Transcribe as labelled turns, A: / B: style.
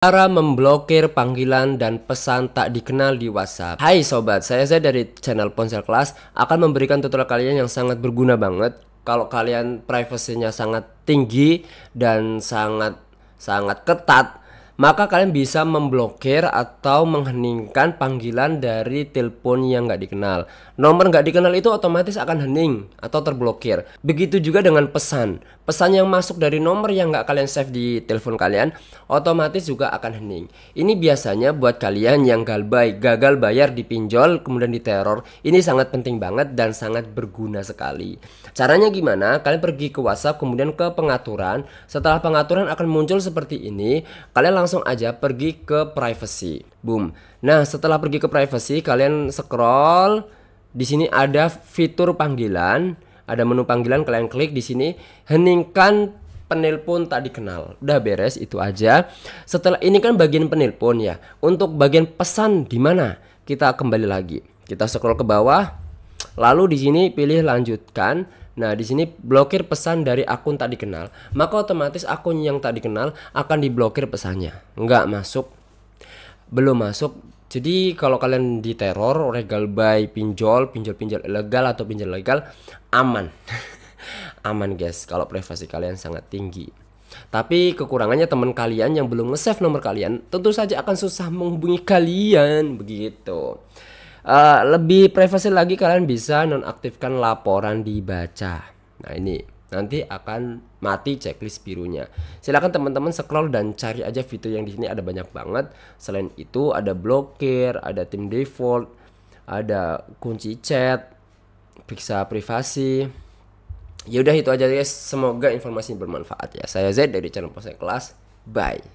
A: Cara memblokir panggilan dan pesan tak dikenal di WhatsApp. Hai sobat, saya saya dari channel Ponsel Kelas akan memberikan tutorial kalian yang sangat berguna banget kalau kalian privasinya sangat tinggi dan sangat sangat ketat maka kalian bisa memblokir atau mengheningkan panggilan dari telepon yang nggak dikenal. Nomor nggak dikenal itu otomatis akan hening atau terblokir. Begitu juga dengan pesan. Pesan yang masuk dari nomor yang nggak kalian save di telepon kalian, otomatis juga akan hening. Ini biasanya buat kalian yang galbay, gagal bayar di pinjol, kemudian diteror. Ini sangat penting banget dan sangat berguna sekali. Caranya gimana? Kalian pergi ke WhatsApp, kemudian ke pengaturan. Setelah pengaturan akan muncul seperti ini. Kalian langsung langsung aja pergi ke privacy. Boom. Nah, setelah pergi ke privacy, kalian scroll di sini ada fitur panggilan, ada menu panggilan kalian klik di sini heningkan penelpon tak dikenal. Udah beres itu aja. Setelah ini kan bagian penelpon ya. Untuk bagian pesan di mana? Kita kembali lagi. Kita scroll ke bawah. Lalu di sini pilih lanjutkan. Nah, di sini blokir pesan dari akun tak dikenal. Maka otomatis akun yang tak dikenal akan diblokir pesannya. Nggak masuk. Belum masuk. Jadi kalau kalian diteror regal by pinjol, pinjol-pinjol ilegal atau pinjol legal aman. aman guys kalau privasi kalian sangat tinggi. Tapi kekurangannya teman kalian yang belum nge-save nomor kalian tentu saja akan susah menghubungi kalian begitu. Eh, lebih privasi lagi kalian bisa nonaktifkan laporan dibaca. Nah ini nanti akan mati checklist birunya. Silahkan teman-teman scroll dan cari aja fitur yang di sini ada banyak banget. Selain itu ada blokir, ada tim default, ada kunci chat, periksa privasi. Yaudah itu aja guys. Semoga informasi bermanfaat ya. Saya Z dari channel Posek Kelas. Bye.